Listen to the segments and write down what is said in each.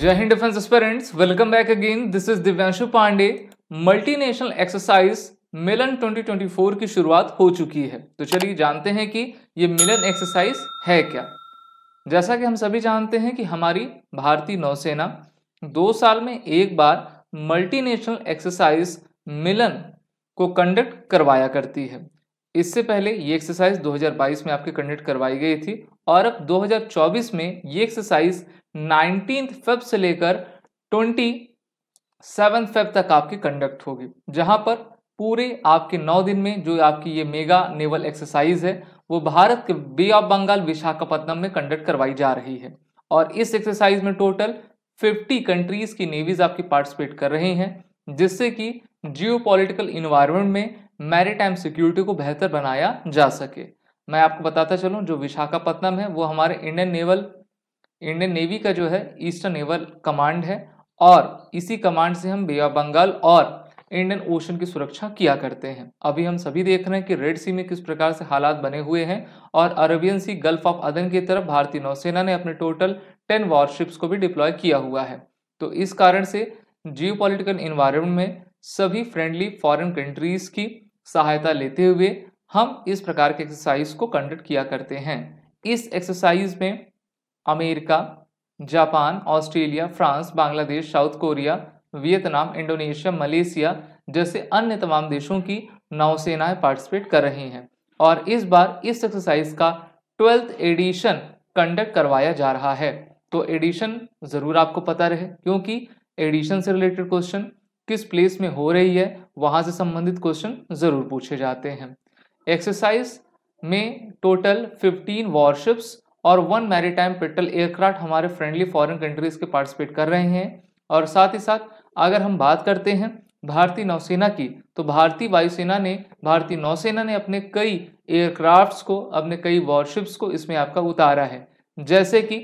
जय हिंद defence aspirants welcome back again this is Divyanshu Pandey multinational exercise Milan 2024 की शुरुआत हो चुकी है तो चलिए जानते हैं कि ये मिलन एक्सरसाइज है क्या जैसा कि हम सभी जानते हैं कि हमारी भारतीय नौसेना दो साल में एक बार मल्टीनेशनल एक्सरसाइज मिलन को कंडक्ट करवाया करती है इससे पहले ये एक्सरसाइज 2022 में आपके कंडक्ट करवाई गई थी और अब 2024 में ये एक्सरसाइज नाइनटीन फेब से लेकर ट्वेंटी फेब तक आपकी कंडक्ट होगी जहां पर पूरे आपके नौ दिन में जो आपकी ये मेगा नेवल एक्सरसाइज है वो भारत के बे ऑफ बंगाल विशाखापट्टनम में कंडक्ट करवाई जा रही है और इस एक्सरसाइज में टोटल 50 कंट्रीज की नेवीज आपकी पार्टिसिपेट कर रही हैं जिससे कि जियो पॉलिटिकल में मैरी सिक्योरिटी को बेहतर बनाया जा सके मैं आपको बताता चलूँ जो विशाखापत्नम है वो हमारे इंडियन नेवल इंडियन नेवी का जो है ईस्टर्न नेवल कमांड है और इसी कमांड से हम बे बंगाल और इंडियन ओशन की सुरक्षा किया करते हैं अभी हम सभी देख रहे हैं कि रेड सी में किस प्रकार से हालात बने हुए हैं और अरबियन सी गल्फ ऑफ अदन की तरफ भारतीय नौसेना ने अपने टोटल टेन वॉरशिप्स को भी डिप्लॉय किया हुआ है तो इस कारण से जियो पोलिटिकल इन्वायरमेंट में सभी फ्रेंडली फॉरन कंट्रीज़ की सहायता लेते हुए हम इस प्रकार के एक्सरसाइज को कंडक्ट किया करते हैं इस एक्सरसाइज में America Japan Australia France Bangladesh South Korea Vietnam Indonesia Malaysia जैसे अन्य तमाम देशों की नौसेनाएं पार्टिसिपेट कर रही हैं और इस बार इस एक्सरसाइज का ट्वेल्थ एडिशन कंडक्ट करवाया जा रहा है तो एडिशन ज़रूर आपको पता रहे क्योंकि एडिशन से रिलेटेड क्वेश्चन किस प्लेस में हो रही है वहां से संबंधित क्वेश्चन ज़रूर पूछे जाते हैं एक्सरसाइज में टोटल 15 वॉरशिप्स और वन मैरीटाइम पेट्रल एयरक्राफ्ट हमारे फ्रेंडली फॉरेन कंट्रीज़ के पार्टिसिपेट कर रहे हैं और साथ ही साथ अगर हम बात करते हैं भारतीय नौसेना की तो भारतीय वायुसेना ने भारतीय नौसेना ने अपने कई एयरक्राफ्ट्स को अपने कई वॉरशिप्स को इसमें आपका उतारा है जैसे कि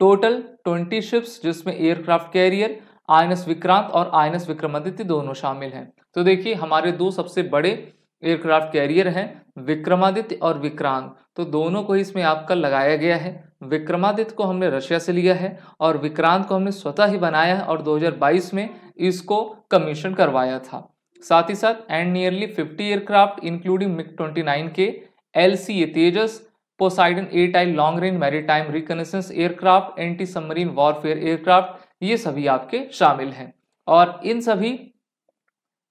टोटल ट्वेंटी शिप्स जिसमें एयरक्राफ्ट कैरियर आई विक्रांत और आई विक्रमादित्य दोनों शामिल हैं तो देखिए हमारे दो सबसे बड़े एयरक्राफ्ट कैरियर हैं विक्रमादित्य और विक्रांत तो दोनों को इसमें आपका लगाया गया है विक्रमादित्य को हमने रशिया से लिया है और विक्रांत को हमने स्वतः ही बनाया है और 2022 में इसको कमीशन करवाया था साथ ही साथ and nearly 50 aircraft including MiG 29 के L C A Tejas Poseidon A type long range maritime time aircraft anti submarine warfare aircraft ये सभी आपके शामिल हैं और इन सभी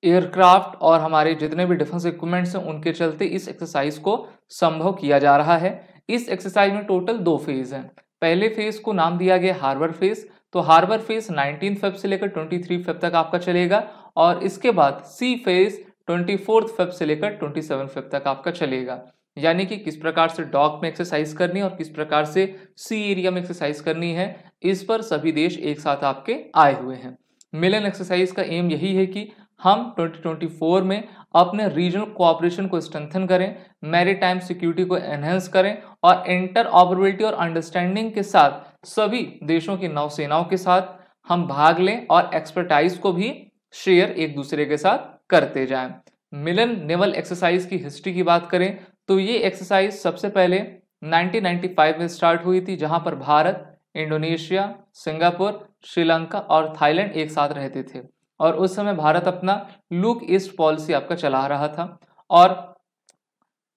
एयरक्राफ्ट और हमारे जितने भी डिफेंस इक्विपमेंट्स हैं उनके चलते इस एक्सरसाइज को संभव किया जा रहा है इस एक्सरसाइज में टोटल दो फेज हैं पहले फेज को नाम दिया गया हार्बर फेज तो हार्बर फेज 19 फेब से लेकर 23 फेब तक आपका चलेगा और इसके बाद सी फेज 24 फेब से लेकर 27 फेब तक आपका चलेगा यानी कि किस प्रकार से डॉक में एक्सरसाइज करनी है और किस प्रकार से सी एरिया में एक्सरसाइज करनी है इस पर सभी देश एक साथ आपके आए हुए हैं मिलन एक्सरसाइज का एम यही है कि हम 2024 में अपने रीजनल कोऑपरेशन को स्ट्रेंथन करें मैरीटाइम सिक्योरिटी को एनहेंस करें और इंटर ऑपरबिलिटी और अंडरस्टैंडिंग के साथ सभी देशों की नौसेनाओं के साथ हम भाग लें और एक्सपर्टाइज को भी शेयर एक दूसरे के साथ करते जाएं मिलन नेवल एक्सरसाइज की हिस्ट्री की बात करें तो ये एक्सरसाइज सबसे पहले 1995 में स्टार्ट हुई थी जहां पर भारत इंडोनेशिया सिंगापुर श्रीलंका और थाईलैंड एक साथ रहते थे और उस समय भारत अपना लुक ईस्ट पॉलिसी आपका चला रहा था और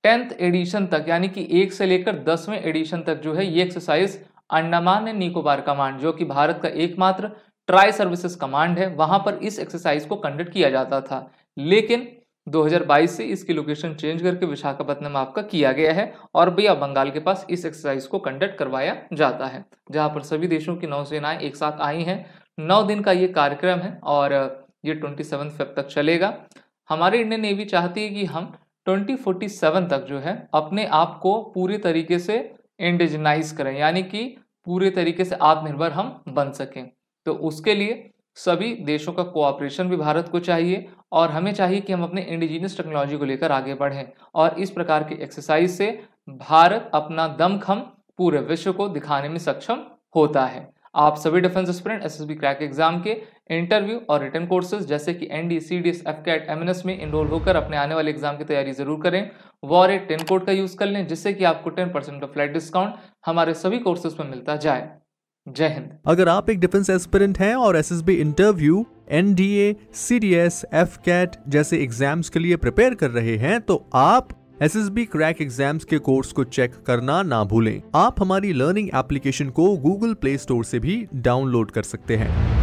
टेंथ एडिशन तक यानी कि एक से लेकर दसवें एडिशन तक जो है ये exercise Andaman and Nicobar command जो कि भारत का एकमात्र ट्राई सर्विसेज कमांड है वहां पर इस एक्सरसाइज को कंडक्ट किया जाता था लेकिन 2022 से इसकी लोकेशन चेंज करके विशाखापट्टनम आपका किया गया है और भैया बंगाल के पास इस एक्सरसाइज को कंडक्ट करवाया जाता है जहां पर सभी देशों की नौसेनाएं एक साथ आई हैं नौ दिन का ये कार्यक्रम है और ये ट्वेंटी सेवन फेब तक चलेगा हमारी इंडियन नेवी चाहती है कि हम 2047 तक जो है अपने आप को पूरे तरीके से इंडिजनाइज करें यानी कि पूरे तरीके से आत्मनिर्भर हम बन सकें तो उसके लिए सभी देशों का कोऑपरेशन भी भारत को चाहिए और हमें चाहिए कि हम अपने इंडिजीनियस टेक्नोलॉजी को लेकर आगे बढ़ें और इस प्रकार की एक्सरसाइज से भारत अपना दमखम पूरे विश्व को दिखाने में सक्षम होता है आप सभी defence student S crack exam के इंटरव्यू और रिटर्न कोर्सेज जैसे कि N D C D S में इनरोल होकर अपने आने वाले एग्जाम की तैयारी जरूर करें वॉर एट टेन कोड का यूज़ कर लें जिससे कि आपको टेन परसेंट का फ्लैट डिस्काउंट हमारे सभी कोर्सेज में मिलता जाए जय हिंद अगर आप एक डिफेंस एस्पिरेंट हैं और S interview NDA S F CAT जैसे एग्जाम्स के लिए प्रिपेयर कर रहे हैं तो आप S S B crack exam के कोर्स को चेक करना ना भूलें आप हमारी लर्निंग एप्लीकेशन को गूगल प्ले स्टोर से भी डाउनलोड कर सकते हैं